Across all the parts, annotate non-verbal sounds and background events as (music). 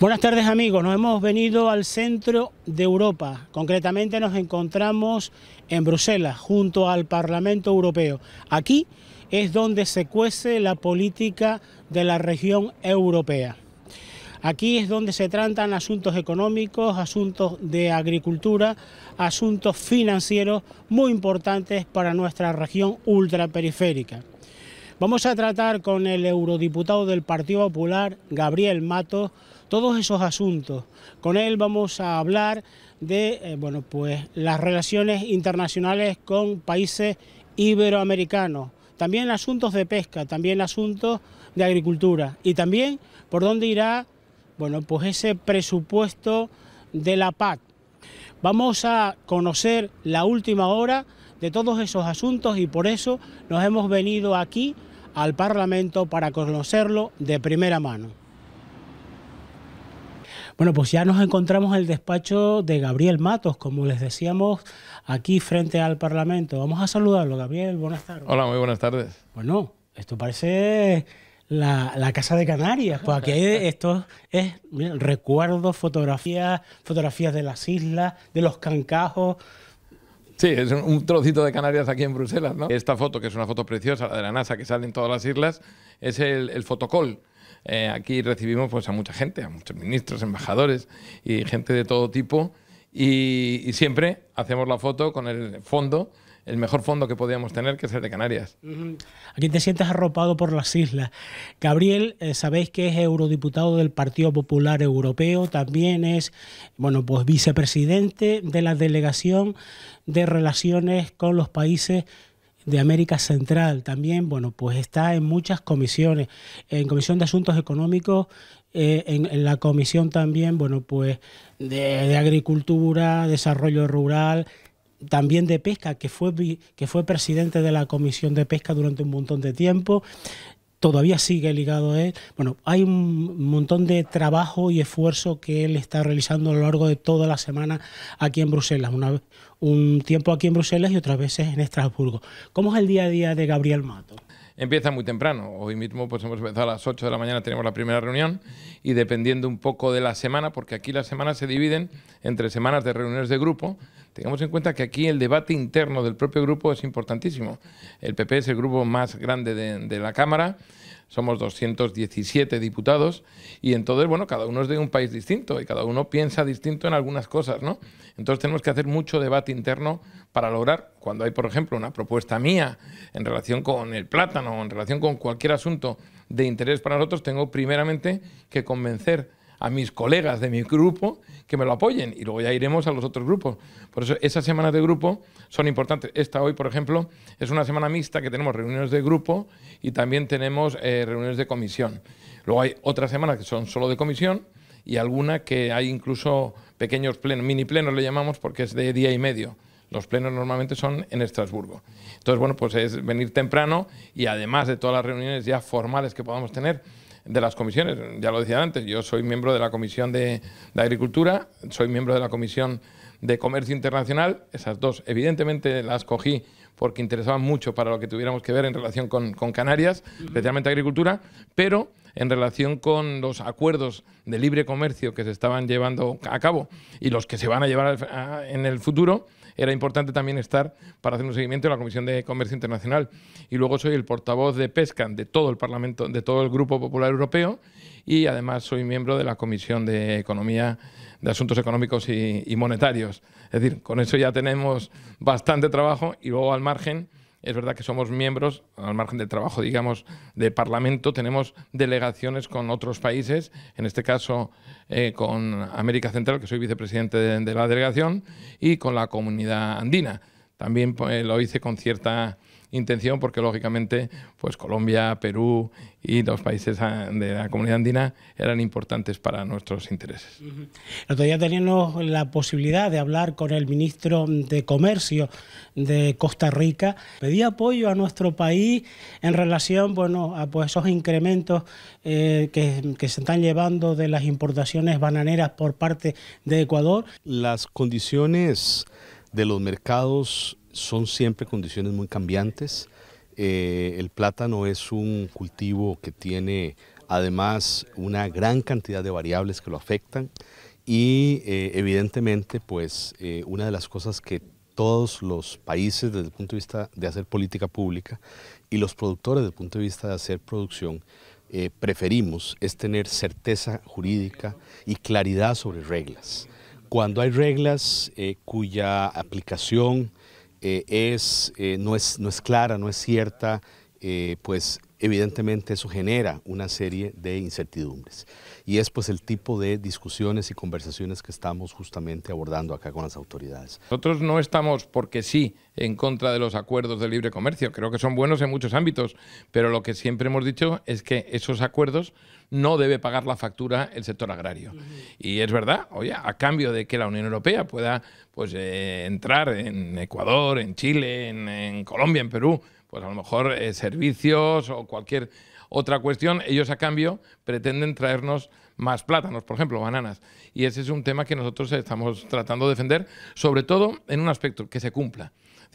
Buenas tardes amigos, nos hemos venido al centro de Europa, concretamente nos encontramos en Bruselas, junto al Parlamento Europeo. Aquí es donde se cuece la política de la región europea. Aquí es donde se tratan asuntos económicos, asuntos de agricultura, asuntos financieros muy importantes para nuestra región ultraperiférica. Vamos a tratar con el eurodiputado del Partido Popular, Gabriel Matos, todos esos asuntos. Con él vamos a hablar de eh, bueno, pues, las relaciones internacionales con países iberoamericanos, también asuntos de pesca, también asuntos de agricultura y también por dónde irá bueno, pues ese presupuesto de la PAC. Vamos a conocer la última hora de todos esos asuntos y por eso nos hemos venido aquí al Parlamento para conocerlo de primera mano. Bueno, pues ya nos encontramos en el despacho de Gabriel Matos, como les decíamos, aquí frente al Parlamento. Vamos a saludarlo, Gabriel, buenas tardes. Hola, muy buenas tardes. Bueno, esto parece la, Casa de Canarias, pues aquí hay esto es recuerdos, fotografías, fotografías de las islas, de los cancajos. Sí, es un trocito de Canarias aquí en Bruselas, ¿no? Esta foto, que es una foto preciosa, de la NASA, que sale en todas las islas, es el, el fotocol eh, aquí recibimos pues, a mucha gente, a muchos ministros, embajadores y gente de todo tipo. Y, siempre hacemos la foto con el fondo, el mejor fondo que podíamos tener, que es el de Canarias. Aquí te sientes arropado por las islas. Gabriel, eh, sabéis que es eurodiputado del Partido Popular Europeo, también es, bueno, pues vicepresidente de la Delegación de Relaciones con los Países de América Central también, bueno, pues está en muchas comisiones, en Comisión de Asuntos Económicos, eh, en, la comisión también, bueno, pues de, Agricultura, Desarrollo Rural, también de Pesca, que fue, que fue presidente de la Comisión de Pesca durante un montón de tiempo, todavía sigue ligado a él. Bueno, hay un montón de trabajo y esfuerzo que él está realizando a lo largo de toda la semana aquí en Bruselas. Una, un tiempo aquí en Bruselas y otras veces en Estrasburgo. ¿Cómo es el día a día de Gabriel Mato? Empieza muy temprano. Hoy mismo pues hemos empezado a las 8 de la mañana, tenemos la primera reunión y dependiendo un poco de la semana, porque aquí las semanas se dividen entre semanas de reuniones de grupo, Tengamos en cuenta que aquí el debate interno del propio grupo es importantísimo. El PP es el grupo más grande de, la Cámara, somos 217 diputados y entonces, bueno, cada uno es de un país distinto y cada uno piensa distinto en algunas cosas, ¿no? Entonces tenemos que hacer mucho debate interno para lograr, cuando hay, por ejemplo, una propuesta mía en relación con el plátano, o en relación con cualquier asunto de interés para nosotros, tengo primeramente que convencer a mis colegas de mi grupo que me lo apoyen y luego ya iremos a los otros grupos. Por eso esas semanas de grupo son importantes. Esta hoy, por ejemplo, es una semana mixta que tenemos reuniones de grupo y también tenemos eh, reuniones de comisión. Luego hay otras semanas que son solo de comisión y alguna que hay incluso pequeños plenos, mini plenos le llamamos porque es de día y medio. Los plenos normalmente son en Estrasburgo. Entonces, bueno, pues es venir temprano y además de todas las reuniones ya formales que podamos tener, de las comisiones. Ya lo decía antes, yo soy miembro de la Comisión de, Agricultura, soy miembro de la Comisión de Comercio Internacional. Esas dos, evidentemente, las cogí porque interesaban mucho para lo que tuviéramos que ver en relación con, Canarias, especialmente agricultura, pero en relación con los acuerdos de libre comercio que se estaban llevando a cabo y los que se van a llevar en el futuro, era importante también estar para hacer un seguimiento de la Comisión de Comercio Internacional. Y luego soy el portavoz de PESCAN de todo el Parlamento, de todo el Grupo Popular Europeo y además soy miembro de la Comisión de Economía, de Asuntos Económicos y, y Monetarios. Es decir, con eso ya tenemos bastante trabajo y luego al margen es verdad que somos miembros, al margen del trabajo, digamos, de Parlamento, tenemos delegaciones con otros países, en este caso eh, con América Central, que soy vicepresidente de, la delegación, y con la comunidad andina. También pues, lo hice con cierta intención porque lógicamente pues Colombia, Perú y los países ah, de la comunidad andina eran importantes para nuestros intereses. Nosotros teníamos la posibilidad de hablar con el ministro de Comercio de Costa Rica. Pedía apoyo a nuestro país en relación bueno, a pues, esos incrementos eh, que se están llevando de las importaciones bananeras por parte de Ecuador. Las condiciones de los mercados son siempre condiciones muy cambiantes. Eh, el plátano es un cultivo que tiene además una gran cantidad de variables que lo afectan y eh, evidentemente pues eh, una de las cosas que todos los países desde el punto de vista de hacer política pública y los productores desde el punto de vista de hacer producción preferimos es tener certeza jurídica y claridad sobre reglas. Cuando hay reglas cuya aplicación eh, es, eh, no es, no es clara, no es cierta, eh, pues evidentemente eso genera una serie de incertidumbres. Y es pues el tipo de discusiones y conversaciones que estamos justamente abordando acá con las autoridades. Nosotros no estamos porque sí en contra de los acuerdos de libre comercio, creo que son buenos en muchos ámbitos, pero lo que siempre hemos dicho es que esos acuerdos no debe pagar la factura el sector agrario. Y es verdad, oye, a cambio de que la Unión Europea pueda pues, eh, entrar en Ecuador, en Chile, en Colombia, en Perú, pues a lo mejor eh, servicios o cualquier otra cuestión, ellos a cambio pretenden traernos más plátanos, por ejemplo, bananas. Y ese es un tema que nosotros estamos tratando de defender, sobre todo en un aspecto, que se cumpla.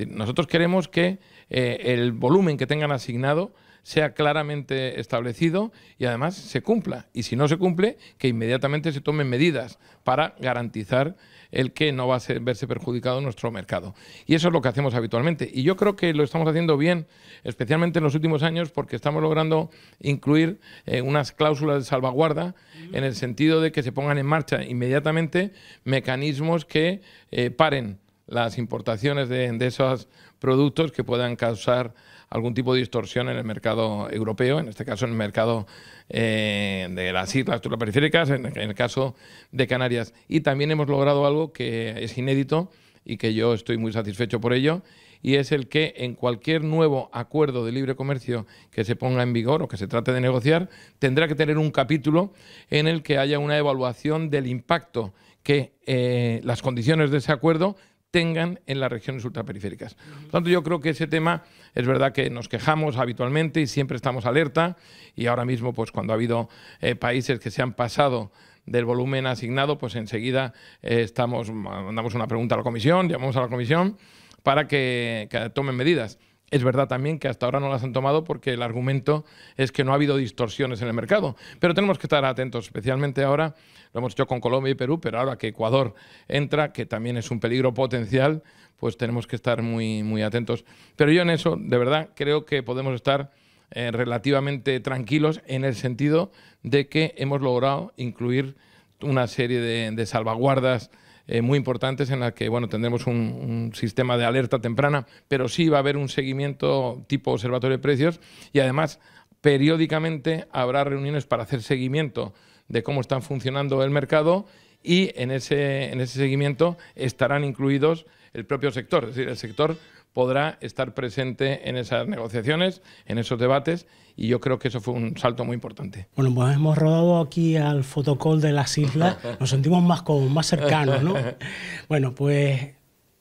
Nosotros queremos que eh, el volumen que tengan asignado sea claramente establecido y además se cumpla. Y si no se cumple, que inmediatamente se tomen medidas para garantizar el que no va a verse perjudicado nuestro mercado. Y eso es lo que hacemos habitualmente. Y yo creo que lo estamos haciendo bien, especialmente en los últimos años, porque estamos logrando incluir eh, unas cláusulas de salvaguarda en el sentido de que se pongan en marcha inmediatamente mecanismos que eh, paren las importaciones de, esos productos que puedan causar algún tipo de distorsión en el mercado europeo, en este caso en el mercado eh, de las islas ultraperiféricas, en, el caso de Canarias. Y también hemos logrado algo que es inédito y que yo estoy muy satisfecho por ello, y es el que en cualquier nuevo acuerdo de libre comercio que se ponga en vigor o que se trate de negociar, tendrá que tener un capítulo en el que haya una evaluación del impacto que eh, las condiciones de ese acuerdo tengan en las regiones ultraperiféricas. Por tanto, yo creo que ese tema es verdad que nos quejamos habitualmente y siempre estamos alerta y ahora mismo, pues cuando ha habido eh, países que se han pasado del volumen asignado, pues enseguida eh, estamos, mandamos una pregunta a la comisión, llamamos a la comisión para que tomen medidas. Es verdad también que hasta ahora no las han tomado porque el argumento es que no ha habido distorsiones en el mercado. Pero tenemos que estar atentos, especialmente ahora, lo hemos hecho con Colombia y Perú, pero ahora que Ecuador entra, que también es un peligro potencial, pues tenemos que estar muy, muy atentos. Pero yo en eso, de verdad, creo que podemos estar eh, relativamente tranquilos en el sentido de que hemos logrado incluir una serie de salvaguardas eh, muy importantes en las que bueno, tendremos un, sistema de alerta temprana, pero sí va a haber un seguimiento tipo observatorio de precios y además periódicamente habrá reuniones para hacer seguimiento de cómo están funcionando el mercado y en ese, en ese seguimiento estarán incluidos el propio sector, es decir, el sector podrá estar presente en esas negociaciones, en esos debates y yo creo que eso fue un salto muy importante. Bueno, pues hemos rodado aquí al fotocol de las islas, (laughs) nos sentimos más, más cercanos, ¿no? (laughs) Bueno, pues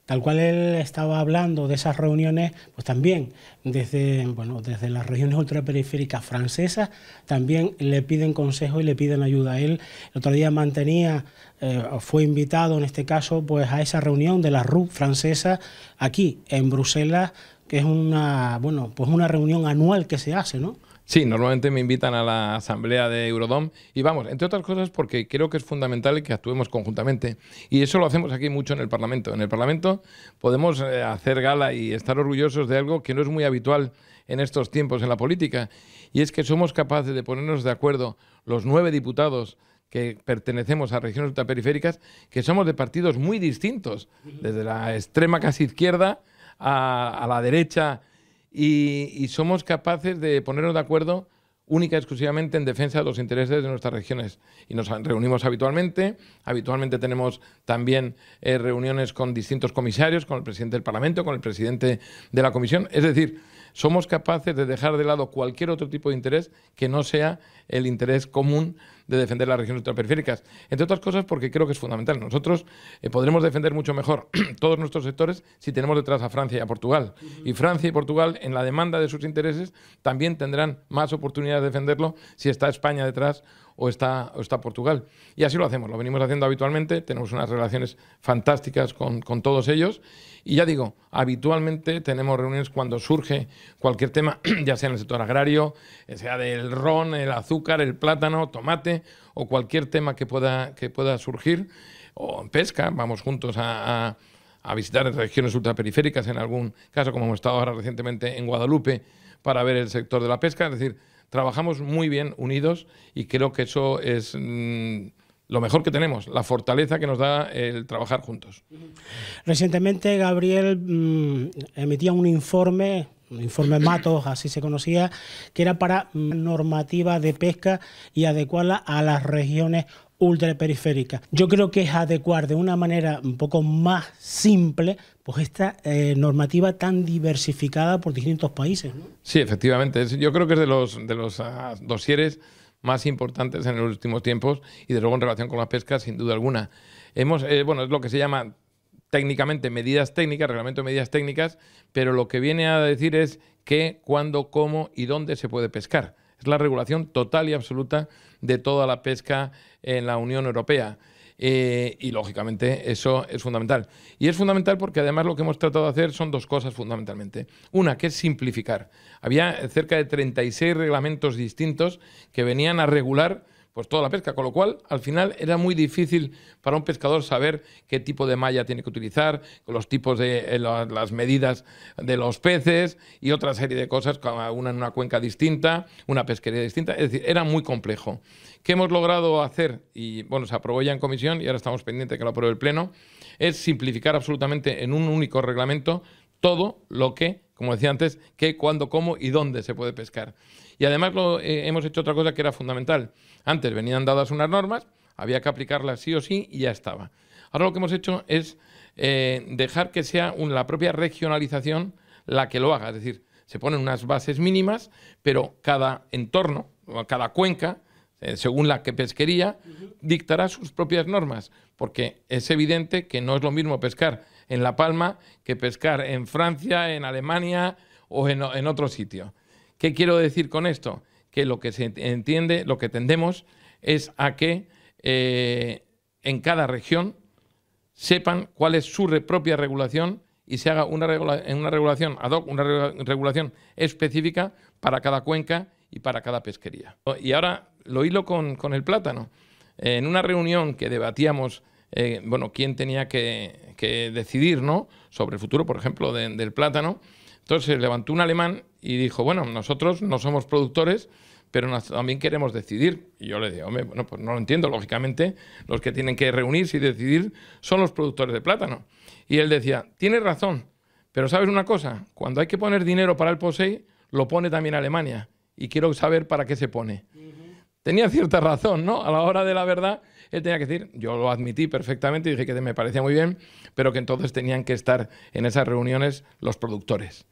tal cual él estaba hablando de esas reuniones, pues también desde, bueno, desde las regiones ultraperiféricas francesas también le piden consejo y le piden ayuda. Él el otro día mantenía, eh, fue invitado en este caso pues a esa reunión de la RUP francesa aquí en Bruselas, que es una, bueno, pues una reunión anual que se hace, ¿no? Sí, normalmente me invitan a la asamblea de Eurodom y vamos, entre otras cosas porque creo que es fundamental que actuemos conjuntamente y eso lo hacemos aquí mucho en el Parlamento. En el Parlamento podemos eh, hacer gala y estar orgullosos de algo que no es muy habitual en estos tiempos en la política y es que somos capaces de ponernos de acuerdo los nueve diputados que pertenecemos a regiones ultraperiféricas, que somos de partidos muy distintos, desde la extrema casi izquierda a, a la derecha y, somos capaces de ponernos de acuerdo única y exclusivamente en defensa de los intereses de nuestras regiones. Y nos reunimos habitualmente, habitualmente tenemos también eh, reuniones con distintos comisarios, con el presidente del Parlamento, con el presidente de la Comisión. Es decir, somos capaces de dejar de lado cualquier otro tipo de interés que no sea el interés común de defender las regiones ultraperiféricas. Entre otras cosas porque creo que es fundamental. Nosotros eh, podremos defender mucho mejor (clears throat) todos nuestros sectores si tenemos detrás a Francia y a Portugal. Y Francia y Portugal, en la demanda de sus intereses, también tendrán más oportunidad de defenderlo si está España detrás o está, está Portugal. Y así lo hacemos, lo venimos haciendo habitualmente, tenemos unas relaciones fantásticas con, con todos ellos. Y ya digo, habitualmente tenemos reuniones cuando surge cualquier tema, (clears throat) ya sea en el sector agrario, eh, sea del ron, el azúcar, el plátano, tomate o cualquier tema que pueda, que pueda surgir, o en pesca, vamos juntos a, visitar regiones ultraperiféricas, en algún caso, como hemos estado ahora recientemente en Guadalupe, para ver el sector de la pesca, es decir, trabajamos muy bien unidos y creo que eso es... Mm, lo mejor que tenemos, la fortaleza que nos da el trabajar juntos. Recientemente Gabriel mm, emitía un informe, un informe (clears throat) Matos, así se conocía, que era para normativa de pesca y adecuarla a las regiones ultraperiféricas. Yo creo que es adecuar de una manera un poco más simple pues esta eh, normativa tan diversificada por distintos países. Sí, efectivamente. Yo creo que es de los, de los ah, dosieres más importantes en los últimos tiempos y de luego en relación con la pesca, sin duda alguna. Hemos, eh, bueno, es lo que se llama técnicamente medidas técnicas, reglamento de medidas técnicas, pero lo que viene a decir es qué, cuándo, cómo y dónde se puede pescar. Es la regulación total y absoluta de toda la pesca en la Unión Europea. Eh, y lógicamente eso es fundamental. Y es fundamental porque además lo que hemos tratado de hacer son dos cosas fundamentalmente. Una, que es simplificar. Había cerca de 36 reglamentos distintos que venían a regular pues toda la pesca, con lo cual al final era muy difícil para un pescador saber qué tipo de malla tiene que utilizar, los tipos de eh, las medidas de los peces y otra serie de cosas, cada una en una cuenca distinta, una pesquería distinta, es decir, era muy complejo que hemos logrado hacer, y bueno, se aprobó ya en comisión y ahora estamos pendientes de que lo apruebe el Pleno, es simplificar absolutamente en un único reglamento todo lo que, como decía antes, qué, cuándo, cómo y dónde se puede pescar. Y además lo, eh, hemos hecho otra cosa que era fundamental. Antes venían dadas unas normas, había que aplicarlas sí o sí y ya estaba. Ahora lo que hemos hecho es eh, dejar que sea la propia regionalización la que lo haga, es decir, se ponen unas bases mínimas, pero cada entorno, cada cuenca, eh, según la que pesquería, dictará sus propias normas, porque es evidente que no es lo mismo pescar en La Palma que pescar en Francia, en Alemania o en, otro sitio. ¿Qué quiero decir con esto? Que lo que se entiende, lo que tendemos es a que eh, en cada región sepan cuál es su propia regulación y se haga una, una regulación ad hoc, una regulación específica para cada cuenca y para cada pesquería. Y ahora lo hilo con, el plátano. Eh, en una reunión que debatíamos, eh, bueno, quién tenía que, que, decidir, ¿no? Sobre el futuro, por ejemplo, del plátano. Entonces levantó un alemán y dijo, bueno, nosotros no somos productores, pero también queremos decidir. Y yo le dije, hombre, pues no lo entiendo, lógicamente, los que tienen que reunirse y decidir son los productores de plátano. Y él decía, tienes razón, pero sabes una cosa, cuando hay que poner dinero para el POSEI, lo pone también Alemania. Y quiero saber para qué se pone tenía cierta razón, ¿no? A la hora de la verdad, él tenía que decir, yo lo admití perfectamente y dije que me parecía muy bien, pero que entonces tenían que estar en esas reuniones los productores.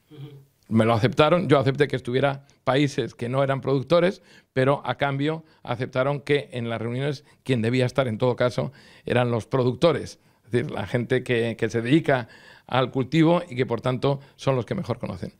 Me lo aceptaron, yo acepté que estuviera países que no eran productores, pero a cambio aceptaron que en las reuniones quien debía estar en todo caso eran los productores, es decir, la gente que se dedica al cultivo y que por tanto son los que mejor conocen.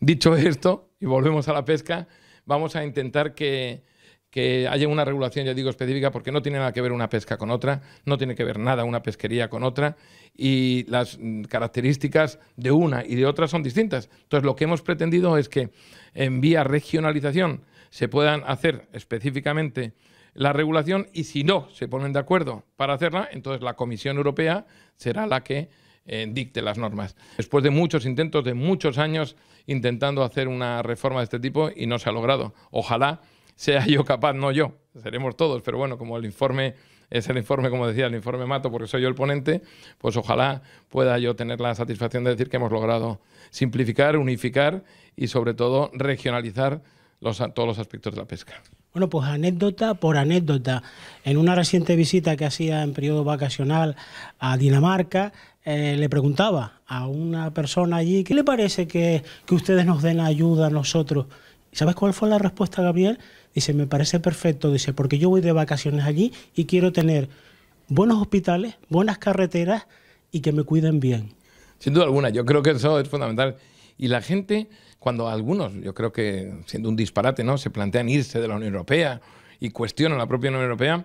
Dicho esto, y volvemos a la pesca, vamos a intentar que que haya una regulación, ya digo, específica, porque no tiene nada que ver una pesca con otra, no tiene que ver nada una pesquería con otra, y las mm, características de una y de otra son distintas. Entonces, lo que hemos pretendido es que en vía regionalización se puedan hacer específicamente la regulación y si no se ponen de acuerdo para hacerla, entonces la Comisión Europea será la que eh, dicte las normas. Después de muchos intentos, de muchos años intentando hacer una reforma de este tipo y no se ha logrado. Ojalá sea yo capaz, no yo, seremos todos, pero bueno, como el informe es el informe, como decía, el informe mato, porque soy yo el ponente, pues ojalá pueda yo tener la satisfacción de decir que hemos logrado simplificar, unificar y sobre todo regionalizar los, todos los aspectos de la pesca. Bueno, pues anécdota por anécdota. En una reciente visita que hacía en periodo vacacional a Dinamarca, eh, le preguntaba a una persona allí, ¿qué le parece que, que ustedes nos den ayuda a nosotros? ¿Sabes cuál fue la respuesta, Gabriel? Dice, me parece perfecto, dice, porque yo voy de vacaciones allí y quiero tener buenos hospitales, buenas carreteras y que me cuiden bien. Sin duda alguna, yo creo que eso es fundamental. Y la gente, cuando algunos, yo creo que siendo un disparate, ¿no? Se plantean irse de la Unión Europea y cuestionan la propia Unión Europea,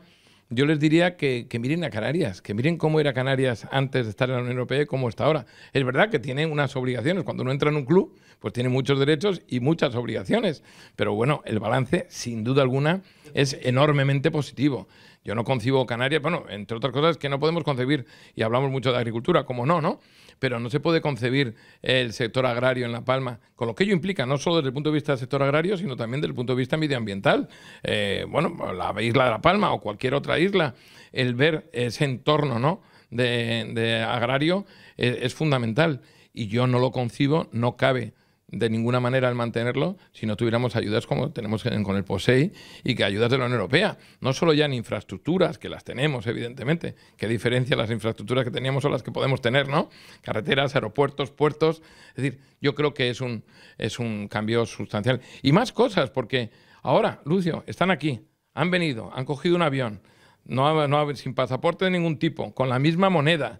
yo les diría que, miren a Canarias, que miren cómo era Canarias antes de estar en la Unión Europea y cómo está ahora. Es verdad que tiene unas obligaciones. Cuando uno entra en un club, pues tiene muchos derechos y muchas obligaciones. Pero bueno, el balance, sin duda alguna, es enormemente positivo. Yo no concibo Canarias, bueno, entre otras cosas que no podemos concebir, y hablamos mucho de agricultura, como no, ¿no? Pero no se puede concebir el sector agrario en La Palma, con lo que ello implica, no solo desde el punto de vista del sector agrario, sino también desde el punto de vista medioambiental. Eh, bueno, la isla de La Palma o cualquier otra isla, el ver ese entorno, ¿no? De, agrario eh, es fundamental y yo no lo concibo, no cabe de ninguna manera al mantenerlo si no tuviéramos ayudas como tenemos con el POSEI y que ayudas de la Unión Europea. No solo ya en infraestructuras, que las tenemos, evidentemente, que diferencia las infraestructuras que teníamos o las que podemos tener, ¿no? Carreteras, aeropuertos, puertos. Es decir, yo creo que es un, es un cambio sustancial. Y más cosas, porque ahora, Lucio, están aquí, han venido, han cogido un avión, no, no, sin pasaporte de ningún tipo, con la misma moneda,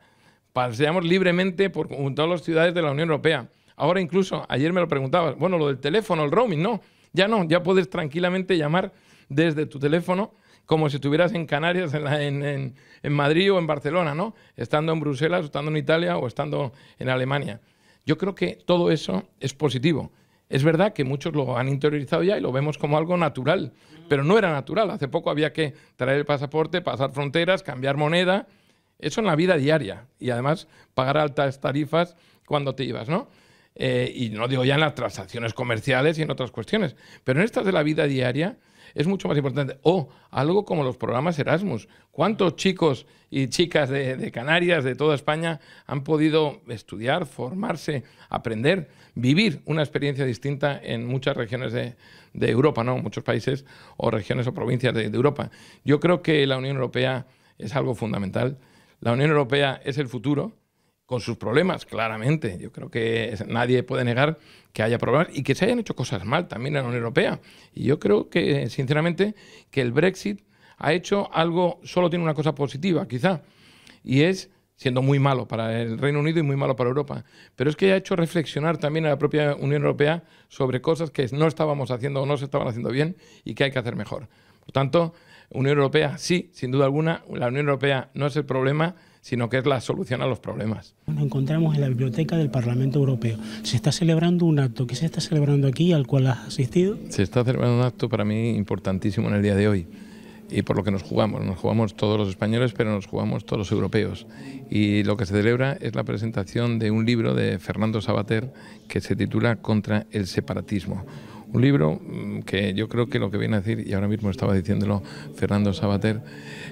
paseamos libremente por todas las ciudades de la Unión Europea. Ahora incluso, ayer me lo preguntabas, bueno, lo del teléfono, el roaming, no, ya no, ya puedes tranquilamente llamar desde tu teléfono como si estuvieras en Canarias, en, Madrid o en Barcelona, ¿no? Estando en Bruselas, estando en Italia o estando en Alemania. Yo creo que todo eso es positivo. Es verdad que muchos lo han interiorizado ya y lo vemos como algo natural, pero no era natural. Hace poco había que traer el pasaporte, pasar fronteras, cambiar moneda. Eso en la vida diaria y además pagar altas tarifas cuando te ibas, ¿no? Eh, y no digo ya en las transacciones comerciales y en otras cuestiones, pero en estas de la vida diaria es mucho más importante. O algo como los programas Erasmus. ¿Cuántos chicos y chicas de, Canarias, de toda España, han podido estudiar, formarse, aprender, vivir una experiencia distinta en muchas regiones de, Europa, ¿no? Muchos países o regiones o provincias de, de Europa. Yo creo que la Unión Europea es algo fundamental. La Unión Europea es el futuro con sus problemas, claramente. Yo creo que nadie puede negar que haya problemas y que se hayan hecho cosas mal también en la Unión Europea. Y yo creo que, sinceramente, que el Brexit ha hecho algo, solo tiene una cosa positiva, quizá, y es siendo muy malo para el Reino Unido y muy malo para Europa. Pero es que ha hecho reflexionar también a la propia Unión Europea sobre cosas que no estábamos haciendo o no se estaban haciendo bien y que hay que hacer mejor. Por tanto, Unión Europea sí, sin duda alguna, la Unión Europea no es el problema, sino que es la solución a los problemas. Nos encontramos en la biblioteca del Parlamento Europeo. Se está celebrando un acto. ¿Qué se está celebrando aquí al cual has asistido? Se está celebrando un acto para mí importantísimo en el día de hoy y por lo que nos jugamos. Nos jugamos todos los españoles, pero nos jugamos todos los europeos. Y lo que se celebra es la presentación de un libro de Fernando Sabater que se titula Contra el separatismo un libro mm, que yo creo que lo que viene a decir, y ahora mismo estaba diciéndolo Fernando Sabater,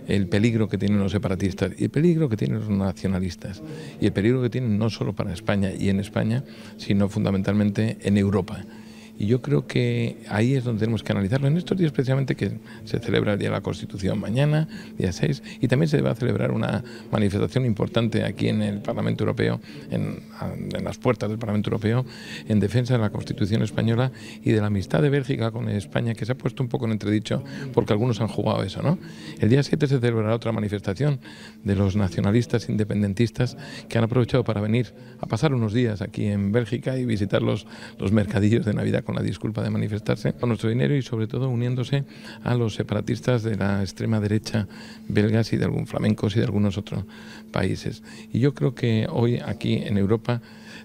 el peligro que tienen los separatistas y el peligro que tienen los nacionalistas y el peligro que tienen no solo para España y en España, sino fundamentalmente en Europa. Y yo creo que ahí es donde tenemos que analizarlo. En estos días precisamente que se celebra el Día de la Constitución mañana, día 6, y también se va a celebrar una manifestación importante aquí en el Parlamento Europeo, en, las puertas del Parlamento Europeo, en defensa de la Constitución española y de la amistad de Bélgica con España, que se ha puesto un poco en entredicho porque algunos han jugado eso. ¿no? El día 7 se celebrará otra manifestación de los nacionalistas independentistas que han aprovechado para venir a pasar unos días aquí en Bélgica y visitar los, los mercadillos de Navidad la disculpa de manifestarse con nuestro dinero y sobre todo uniéndose a los separatistas de la extrema derecha belgas y de algún flamencos y de algunos otros países. Y yo creo que hoy aquí en Europa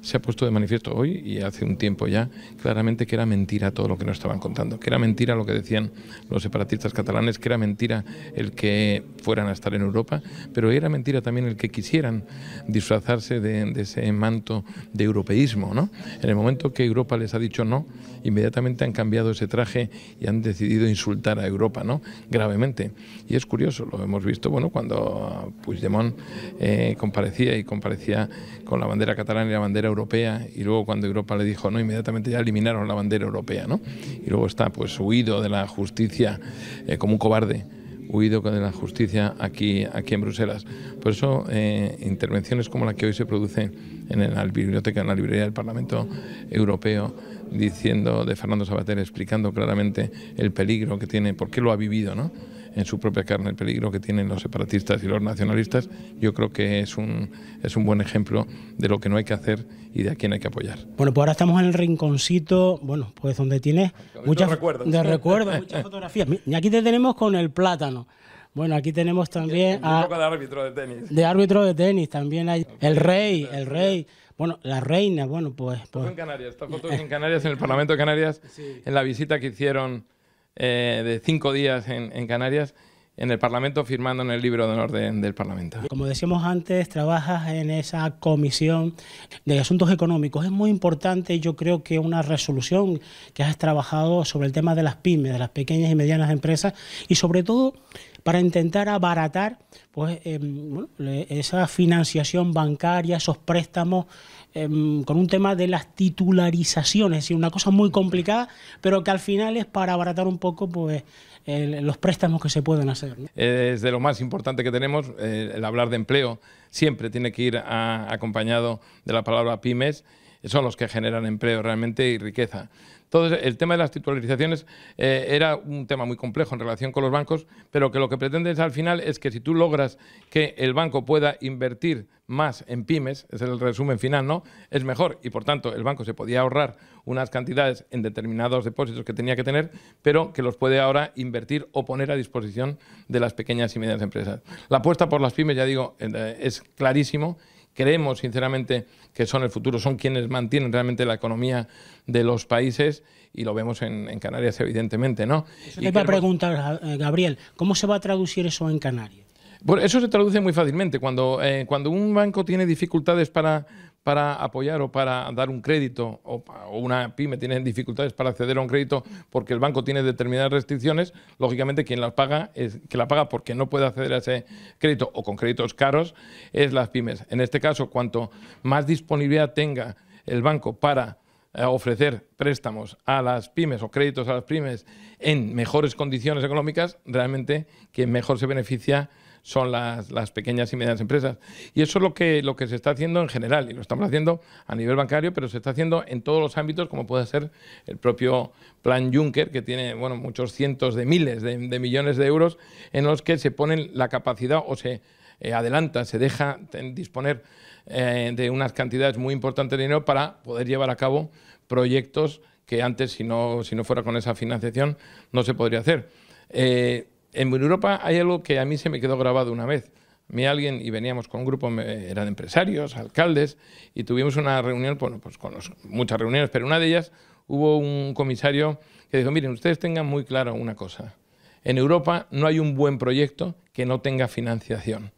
se ha puesto de manifiesto hoy y hace un tiempo ya claramente que era mentira todo lo que nos estaban contando, que era mentira lo que decían los separatistas catalanes, que era mentira el que fueran a estar en Europa, pero era mentira también el que quisieran disfrazarse de, ese manto de europeísmo. ¿no? En el momento que Europa les ha dicho no, inmediatamente han cambiado ese traje y han decidido insultar a Europa ¿no? gravemente. Y es curioso, lo hemos visto bueno, cuando Puigdemont eh, comparecía y comparecía con la bandera catalana y la bandera europea, y luego cuando Europa le dijo no, inmediatamente ya eliminaron la bandera europea, ¿no? Y luego está pues huido de la justicia eh, como un cobarde huido de la justicia aquí, aquí en Bruselas. Por eso, eh, intervenciones como la que hoy se produce en la biblioteca, en la librería del Parlamento Europeo, diciendo de Fernando Sabater, explicando claramente el peligro que tiene, por qué lo ha vivido, ¿no? en su propia carne el peligro que tienen los separatistas y los nacionalistas, yo creo que es un, es un buen ejemplo de lo que no hay que hacer y de a quién hay que apoyar. Bueno, pues ahora estamos en el rinconcito, bueno, pues donde tienes muchas, recuerdos. De recuerdos, muchas fotografías. Y aquí te tenemos con el plátano. Bueno, aquí tenemos también un poco de árbitro de tenis. De árbitro de tenis también hay el rey, el rey. Bueno, la reina, bueno, pues, pues. en Canarias, en Canarias en el Parlamento de Canarias en la visita que hicieron eh, de cinco días en, Canarias en el Parlamento firmando en el libro de honor del Parlamento. Como decíamos antes, trabajas en esa comisión de asuntos económicos. Es muy importante, yo creo que una resolución que has trabajado sobre el tema de las pymes, de las pequeñas y medianas empresas, y sobre todo para intentar abaratar pues, em, esa financiación bancaria, esos préstamos Em, con un tema de las titularizaciones, y una cosa muy complicada, pero que al final es para abaratar un poco pues, los préstamos que se pueden hacer. es de lo más importante que tenemos, eh, el hablar de empleo siempre tiene que ir acompañado de la palabra pymes, son los que generan empleo realmente y riqueza. Entonces, el tema de las titularizaciones eh, era un tema muy complejo en relación con los bancos, pero que lo que pretendes al final es que si tú logras que el banco pueda invertir más en pymes, es el resumen final, ¿no? Es mejor y por tanto el banco se podía ahorrar unas cantidades en determinados depósitos que tenía que tener, pero que los puede ahora invertir o poner a disposición de las pequeñas y medianas empresas. La apuesta por las pymes, ya digo, eh, es clarísimo creemos sinceramente que son el futuro, son quienes mantienen realmente la economía de los países y lo vemos en, Canarias evidentemente, ¿no? Eso te iba a preguntar, eh, Gabriel, ¿cómo se va a traducir eso en Canarias? eso se traduce muy fácilmente. Cuando, eh, cuando un banco tiene dificultades para, para apoyar o para dar un crédito, o, una pyme tiene dificultades para acceder a un crédito porque el banco tiene determinadas restricciones, lógicamente quien las paga, es, que la paga porque no puede acceder a ese crédito o con créditos caros, es las pymes. En este caso, cuanto más disponibilidad tenga el banco para eh, ofrecer préstamos a las pymes o créditos a las pymes en mejores condiciones económicas, realmente que mejor se beneficia son las, pequeñas y medianas empresas. Y eso es lo que, lo que se está haciendo en general, y lo estamos haciendo a nivel bancario, pero se está haciendo en todos los ámbitos, como puede ser el propio plan Juncker, que tiene bueno, muchos cientos de miles de, millones de euros, en los que se pone la capacidad o se eh, adelanta, se deja disponer eh, de unas cantidades muy importantes de dinero para poder llevar a cabo proyectos que antes, si no, si no fuera con esa financiación, no se podría hacer. Eh, en Europa hay algo que a mí se me quedó grabado una vez. me alguien, y veníamos con un grupo, eran empresarios, alcaldes, y tuvimos una reunión, bueno, pues con muchas reuniones, pero una de ellas hubo un comisario que dijo, miren, ustedes tengan muy claro una cosa. En Europa no hay un buen proyecto que no tenga financiación.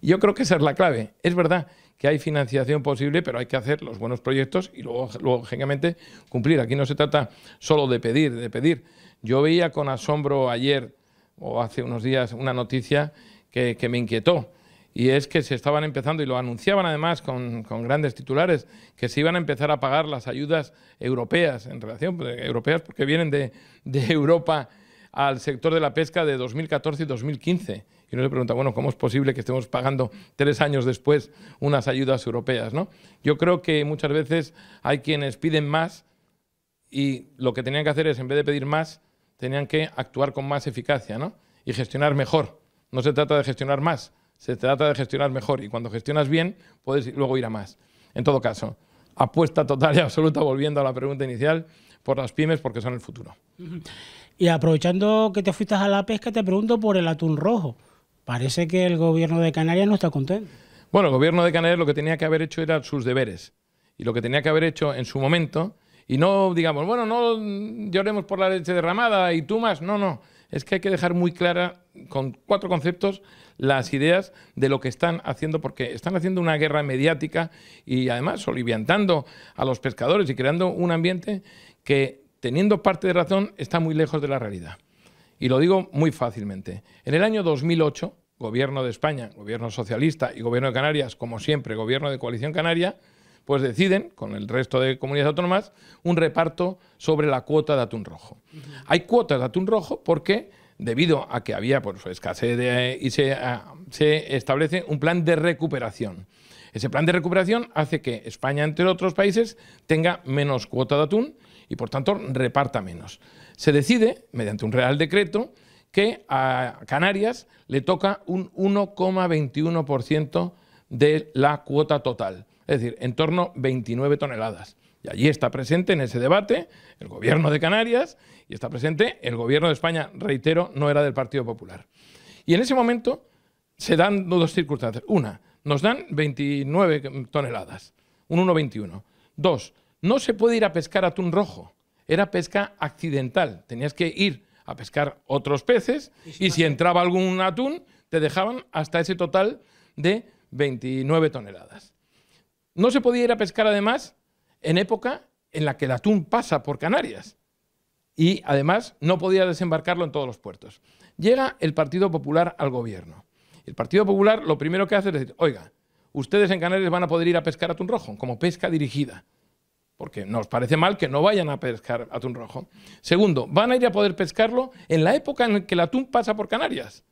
Y yo creo que esa es la clave. Es verdad que hay financiación posible, pero hay que hacer los buenos proyectos y luego, lógicamente, cumplir. Aquí no se trata solo de pedir, de pedir. Yo veía con asombro ayer o hace unos días una noticia que, me inquietó y es que se estaban empezando, y lo anunciaban además con, grandes titulares, que se iban a empezar a pagar las ayudas europeas, en relación pues, europeas porque vienen de, Europa al sector de la pesca de 2014 y 2015. Y uno se pregunta, bueno, ¿cómo es posible que estemos pagando tres años después unas ayudas europeas? ¿no? Yo creo que muchas veces hay quienes piden más y lo que tenían que hacer es, en vez de pedir más, tenían que actuar con más eficacia ¿no? y gestionar mejor. No se trata de gestionar más, se trata de gestionar mejor y cuando gestionas bien puedes luego ir a más. En todo caso, apuesta total y absoluta, volviendo a la pregunta inicial, por las pymes porque son el futuro. Y aprovechando que te fuiste a la pesca, te pregunto por el atún rojo. Parece que el gobierno de Canarias no está contento. Bueno, el gobierno de Canarias lo que tenía que haber hecho era sus deberes. Y lo que tenía que haber hecho en su momento y no digamos, bueno, no lloremos por la leche derramada y tú más. No, no. Es que hay que dejar muy clara, con cuatro conceptos, las ideas de lo que están haciendo, porque están haciendo una guerra mediática y además soliviantando a los pescadores y creando un ambiente que, teniendo parte de razón, está muy lejos de la realidad. Y lo digo muy fácilmente. En el año 2008, gobierno de España, gobierno socialista y gobierno de Canarias, como siempre, gobierno de coalición canaria, pues deciden, con el resto de comunidades autónomas, un reparto sobre la cuota de atún rojo. Hay cuota de atún rojo porque, debido a que había pues, escasez y se, ah, se establece un plan de recuperación. Ese plan de recuperación hace que España, entre otros países, tenga menos cuota de atún y, por tanto, reparta menos. Se decide, mediante un real decreto, que a Canarias le toca un 1,21% de la cuota total es decir, en torno a 29 toneladas. Y allí está presente en ese debate el gobierno de Canarias y está presente el gobierno de España, reitero, no era del Partido Popular. Y en ese momento se dan dos circunstancias. Una, nos dan 29 toneladas, un 1,21. Dos, no se puede ir a pescar atún rojo, era pesca accidental, tenías que ir a pescar otros peces y si entraba algún atún te dejaban hasta ese total de 29 toneladas. No se podía ir a pescar además en época en la que el atún pasa por Canarias y además no podía desembarcarlo en todos los puertos. Llega el Partido Popular al gobierno. El Partido Popular lo primero que hace es decir, oiga, ustedes en Canarias van a poder ir a pescar atún rojo como pesca dirigida, porque nos parece mal que no vayan a pescar atún rojo. Segundo, van a ir a poder pescarlo en la época en la que el atún pasa por Canarias,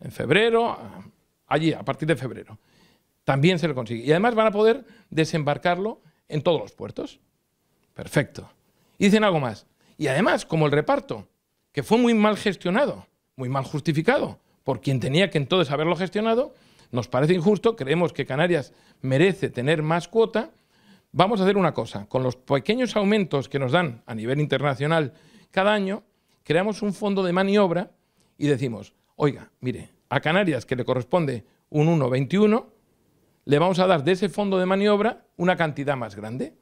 en febrero, ah, allí, a partir de febrero también se lo consigue. Y además van a poder desembarcarlo en todos los puertos. Perfecto. dicen algo más. Y además, como el reparto, que fue muy mal gestionado, muy mal justificado, por quien tenía que entonces haberlo gestionado, nos parece injusto, creemos que Canarias merece tener más cuota, vamos a hacer una cosa, con los pequeños aumentos que nos dan a nivel internacional cada año, creamos un fondo de maniobra y decimos, oiga, mire, a Canarias que le corresponde un 1,21, le vamos a dar de ese fondo de maniobra una cantidad más grande.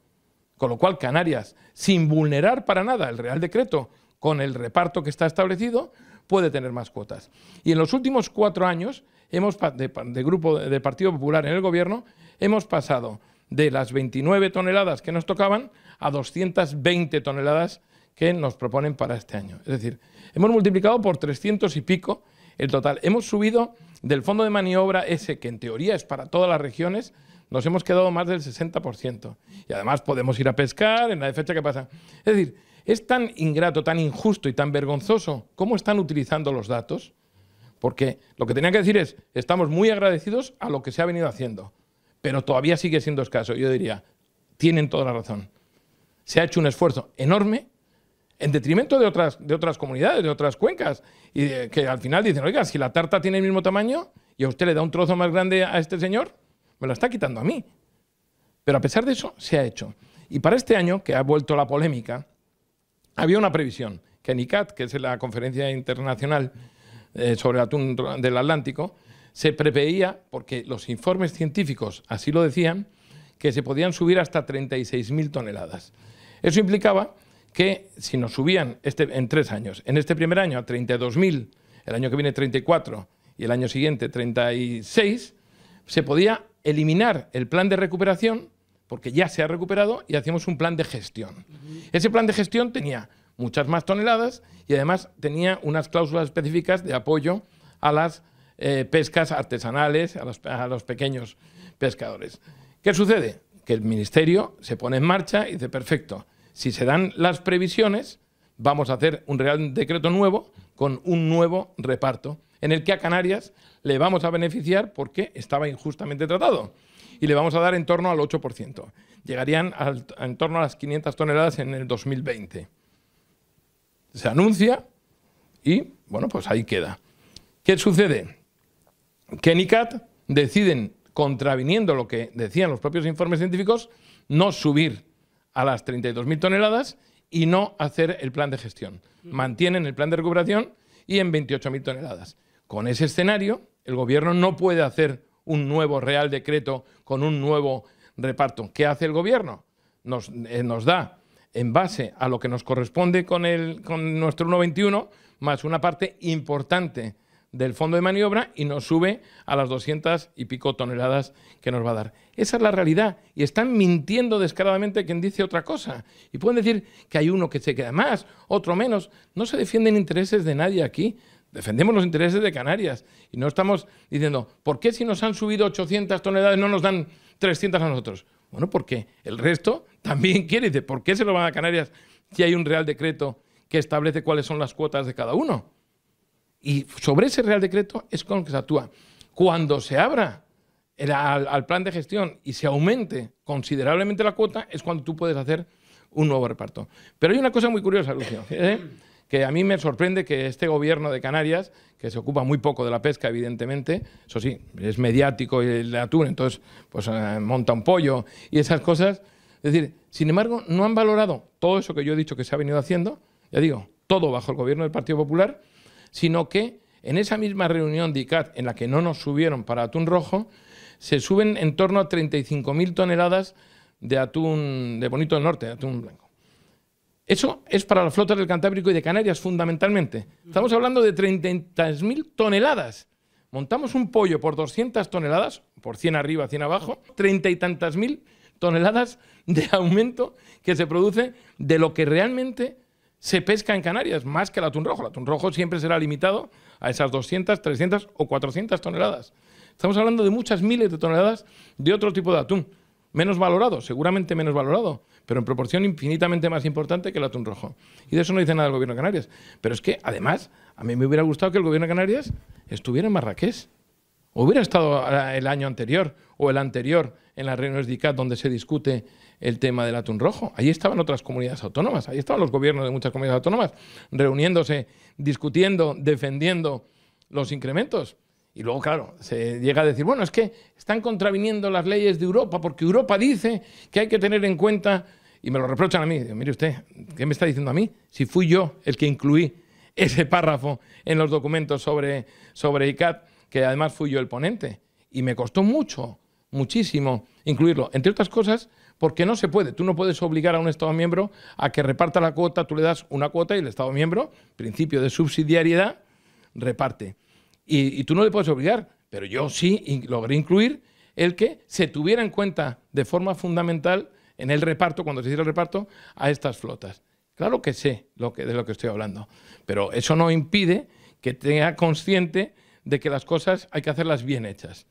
Con lo cual, Canarias, sin vulnerar para nada el Real Decreto con el reparto que está establecido, puede tener más cuotas. Y en los últimos cuatro años, hemos, de, grupo de Partido Popular en el Gobierno, hemos pasado de las 29 toneladas que nos tocaban a 220 toneladas que nos proponen para este año. Es decir, hemos multiplicado por 300 y pico el total. Hemos subido del fondo de maniobra ese, que en teoría es para todas las regiones, nos hemos quedado más del 60%. Y además podemos ir a pescar en la fecha que pasa. Es decir, es tan ingrato, tan injusto y tan vergonzoso cómo están utilizando los datos, porque lo que tenían que decir es, estamos muy agradecidos a lo que se ha venido haciendo, pero todavía sigue siendo escaso. Yo diría, tienen toda la razón. Se ha hecho un esfuerzo enorme en detrimento de otras, de otras comunidades, de otras cuencas, y eh, que al final dicen, oiga, si la tarta tiene el mismo tamaño y a usted le da un trozo más grande a este señor, me la está quitando a mí. Pero a pesar de eso, se ha hecho. Y para este año, que ha vuelto la polémica, había una previsión, que en ICAT, que es la Conferencia Internacional eh, sobre el Atún del Atlántico, se preveía, porque los informes científicos así lo decían, que se podían subir hasta 36.000 toneladas. Eso implicaba que si nos subían este, en tres años, en este primer año a 32.000, el año que viene 34 y el año siguiente 36, se podía eliminar el plan de recuperación porque ya se ha recuperado y hacíamos un plan de gestión. Ese plan de gestión tenía muchas más toneladas y además tenía unas cláusulas específicas de apoyo a las eh, pescas artesanales, a los, a los pequeños pescadores. ¿Qué sucede? Que el Ministerio se pone en marcha y dice, perfecto, si se dan las previsiones, vamos a hacer un Real Decreto nuevo con un nuevo reparto, en el que a Canarias le vamos a beneficiar porque estaba injustamente tratado y le vamos a dar en torno al 8%. Llegarían en torno a las 500 toneladas en el 2020. Se anuncia y, bueno, pues ahí queda. ¿Qué sucede? Que NICAT deciden, contraviniendo lo que decían los propios informes científicos, no subir a las 32.000 toneladas y no hacer el plan de gestión. Mm. Mantienen el plan de recuperación y en 28.000 toneladas. Con ese escenario, el gobierno no puede hacer un nuevo real decreto con un nuevo reparto. ¿Qué hace el gobierno? Nos, eh, da, en base a lo que nos corresponde con, con nuestro 1.21, más una parte importante del fondo de maniobra y nos sube a las 200 y pico toneladas que nos va a dar. Esa es la realidad. Y están mintiendo descaradamente quien dice otra cosa. Y pueden decir que hay uno que se queda más, otro menos. No se defienden intereses de nadie aquí. Defendemos los intereses de Canarias. Y no estamos diciendo, ¿por qué si nos han subido 800 toneladas no nos dan 300 a nosotros? Bueno, porque el resto también quiere. decir ¿por qué se lo van a Canarias si hay un real decreto que establece cuáles son las cuotas de cada uno? Y sobre ese Real Decreto es con lo que se actúa. Cuando se abra el, al, plan de gestión y se aumente considerablemente la cuota, es cuando tú puedes hacer un nuevo reparto. Pero hay una cosa muy curiosa, Lucio, ¿eh? que a mí me sorprende que este gobierno de Canarias, que se ocupa muy poco de la pesca, evidentemente, eso sí, es mediático y el atún, entonces pues, eh, monta un pollo y esas cosas. Es decir, sin embargo, no han valorado todo eso que yo he dicho que se ha venido haciendo, ya digo, todo bajo el gobierno del Partido Popular, sino que en esa misma reunión de ICAT, en la que no nos subieron para atún rojo, se suben en torno a 35.000 toneladas de atún de bonito del norte, atún blanco. Eso es para las flotas del Cantábrico y de Canarias fundamentalmente. Estamos hablando de 30.000 toneladas. Montamos un pollo por 200 toneladas, por 100 arriba, 100 abajo, 30 y tantas mil toneladas de aumento que se produce de lo que realmente se pesca en Canarias, más que el atún rojo. El atún rojo siempre será limitado a esas 200, 300 o 400 toneladas. Estamos hablando de muchas miles de toneladas de otro tipo de atún, menos valorado, seguramente menos valorado, pero en proporción infinitamente más importante que el atún rojo. Y de eso no dice nada el gobierno de Canarias. Pero es que, además, a mí me hubiera gustado que el gobierno de Canarias estuviera en Marrakech. O hubiera estado ah, el año anterior o el anterior en la reuniones de ICAT donde se discute el tema del atún rojo. Ahí estaban otras comunidades autónomas, ahí estaban los gobiernos de muchas comunidades autónomas reuniéndose, discutiendo, defendiendo los incrementos. Y luego, claro, se llega a decir, bueno, es que están contraviniendo las leyes de Europa, porque Europa dice que hay que tener en cuenta, y me lo reprochan a mí, mire usted, ¿qué me está diciendo a mí? Si fui yo el que incluí ese párrafo en los documentos sobre, sobre ICAT, que además fui yo el ponente, y me costó mucho, muchísimo incluirlo, entre otras cosas, porque no se puede. Tú no puedes obligar a un Estado miembro a que reparta la cuota, tú le das una cuota y el Estado miembro, principio de subsidiariedad, reparte. Y, tú no le puedes obligar, pero yo sí logré incluir el que se tuviera en cuenta de forma fundamental en el reparto, cuando se hiciera el reparto, a estas flotas. Claro que sé de lo que estoy hablando, pero eso no impide que tenga consciente de que las cosas hay que hacerlas bien hechas.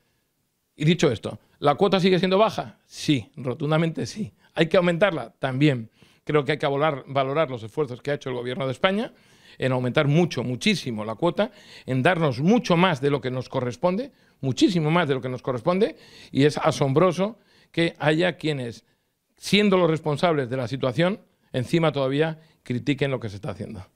Y dicho esto, ¿la cuota sigue siendo baja? Sí, rotundamente sí. ¿Hay que aumentarla? También. Creo que hay que valorar, los esfuerzos que ha hecho el Gobierno de España en aumentar mucho, muchísimo la cuota, en darnos mucho más de lo que nos corresponde, muchísimo más de lo que nos corresponde, y es asombroso que haya quienes, siendo los responsables de la situación, encima todavía critiquen lo que se está haciendo.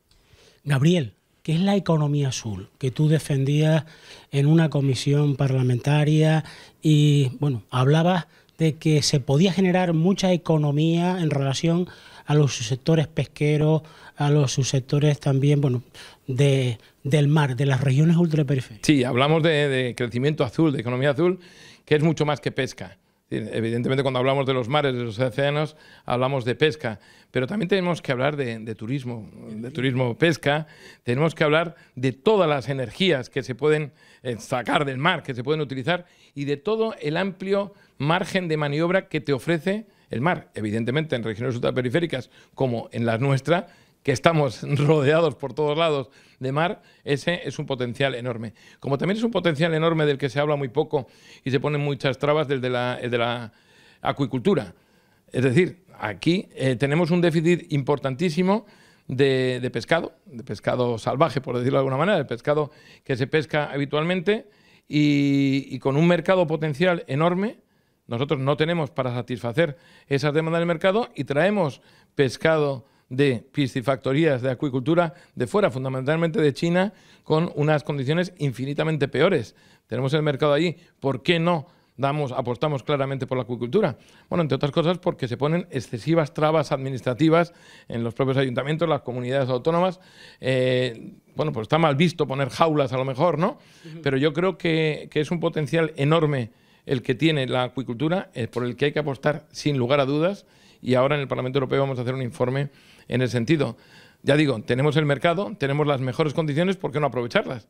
Gabriel, que es la economía azul, que tú defendías en una comisión parlamentaria y, bueno, hablabas de que se podía generar mucha economía en relación a los sectores pesqueros, a los sectores también, bueno, del mar, de las regiones ultraperiféricas. Sí, hablamos de crecimiento azul, de economía azul, que es mucho más que pesca. Evidentemente cuando hablamos de los mares, de los océanos, hablamos de pesca, pero también tenemos que hablar de, turismo, de turismo-pesca, tenemos que hablar de todas las energías que se pueden eh, sacar del mar, que se pueden utilizar, y de todo el amplio margen de maniobra que te ofrece el mar. Evidentemente en regiones ultraperiféricas como en la nuestra, que estamos (laughs) rodeados por todos lados de mar, ese es un potencial enorme. Como también es un potencial enorme del que se habla muy poco y se ponen muchas trabas desde la, acuicultura. Es decir, aquí eh, tenemos un déficit importantísimo de, pescado, de pescado salvaje, por decirlo de alguna manera, de pescado que se pesca habitualmente y, y con un mercado potencial enorme. Nosotros no tenemos para satisfacer esas demandas del mercado y traemos pescado de piscifactorías de acuicultura de fuera, fundamentalmente de China, con unas condiciones infinitamente peores. Tenemos el mercado allí, ¿por qué no? Damos, apostamos claramente por la acuicultura. Bueno, entre otras cosas porque se ponen excesivas trabas administrativas en los propios ayuntamientos, las comunidades autónomas. Eh, bueno, pues está mal visto poner jaulas a lo mejor, ¿no? Pero yo creo que, es un potencial enorme el que tiene la acuicultura, eh, por el que hay que apostar sin lugar a dudas. Y ahora en el Parlamento Europeo vamos a hacer un informe en el sentido, ya digo, tenemos el mercado, tenemos las mejores condiciones, ¿por qué no aprovecharlas?